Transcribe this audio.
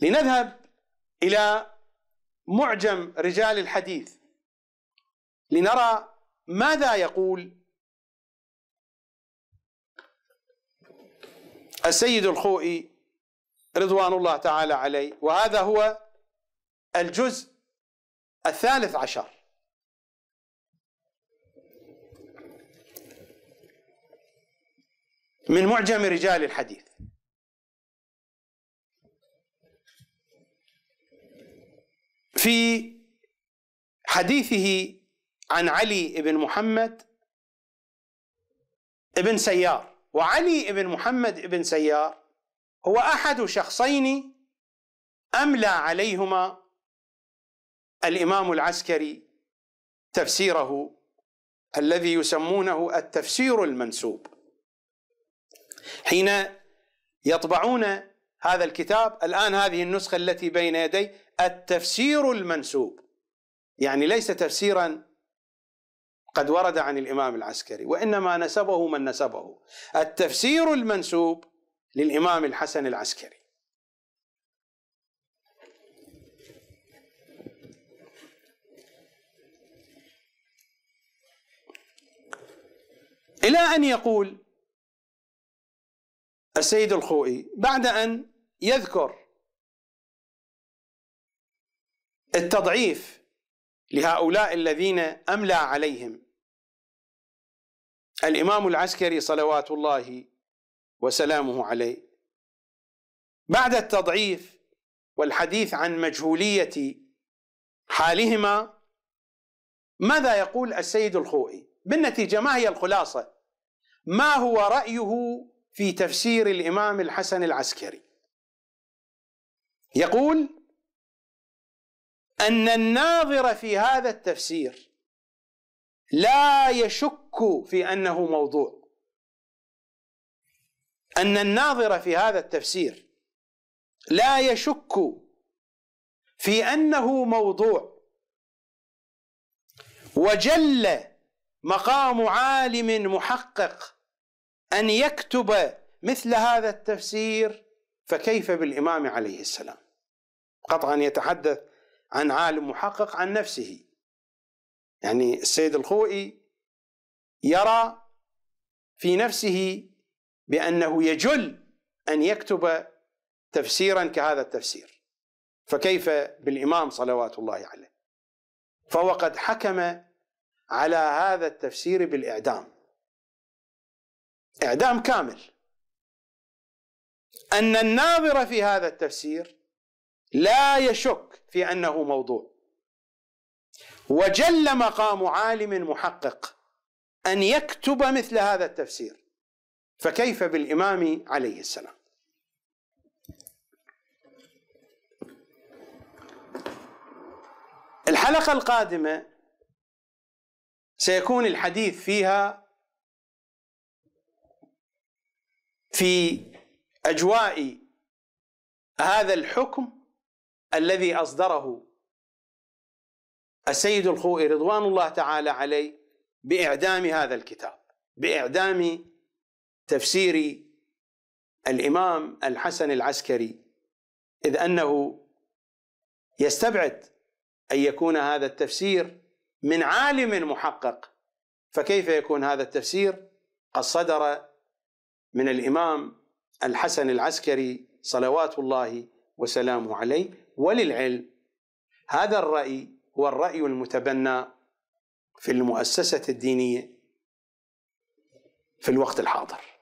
لنذهب إلى معجم رجال الحديث لنرى ماذا يقول السيد الخوئي رضوان الله تعالى عليه وهذا هو الجزء الثالث عشر من معجم رجال الحديث في حديثه عن علي بن محمد بن سيار وعلي بن محمد بن سيار هو احد شخصين املى عليهما الامام العسكري تفسيره الذي يسمونه التفسير المنسوب حين يطبعون هذا الكتاب الآن هذه النسخة التي بين يدي التفسير المنسوب يعني ليس تفسيرا قد ورد عن الإمام العسكري وإنما نسبه من نسبه التفسير المنسوب للإمام الحسن العسكري إلى أن يقول السيد الخوئي بعد أن يذكر التضعيف لهؤلاء الذين أملى عليهم الإمام العسكري صلوات الله وسلامه عليه بعد التضعيف والحديث عن مجهولية حالهما ماذا يقول السيد الخوئي بالنتيجة ما هي الخلاصة ما هو رأيه في تفسير الامام الحسن العسكري يقول ان الناظر في هذا التفسير لا يشك في انه موضوع ان الناظر في هذا التفسير لا يشك في انه موضوع وجل مقام عالم محقق ان يكتب مثل هذا التفسير فكيف بالامام عليه السلام قطعا يتحدث عن عالم محقق عن نفسه يعني السيد الخوئي يرى في نفسه بانه يجل ان يكتب تفسيرا كهذا التفسير فكيف بالامام صلوات الله عليه فهو قد حكم على هذا التفسير بالاعدام إعدام كامل أن الناظر في هذا التفسير لا يشك في أنه موضوع وجل مقام عالم محقق أن يكتب مثل هذا التفسير فكيف بالإمام عليه السلام الحلقة القادمة سيكون الحديث فيها في اجواء هذا الحكم الذي اصدره السيد الخوئي رضوان الله تعالى عليه باعدام هذا الكتاب باعدام تفسير الامام الحسن العسكري اذ انه يستبعد ان يكون هذا التفسير من عالم محقق فكيف يكون هذا التفسير قد صدر من الامام الحسن العسكري صلوات الله وسلامه عليه وللعلم هذا الراي هو الراي المتبنى في المؤسسه الدينيه في الوقت الحاضر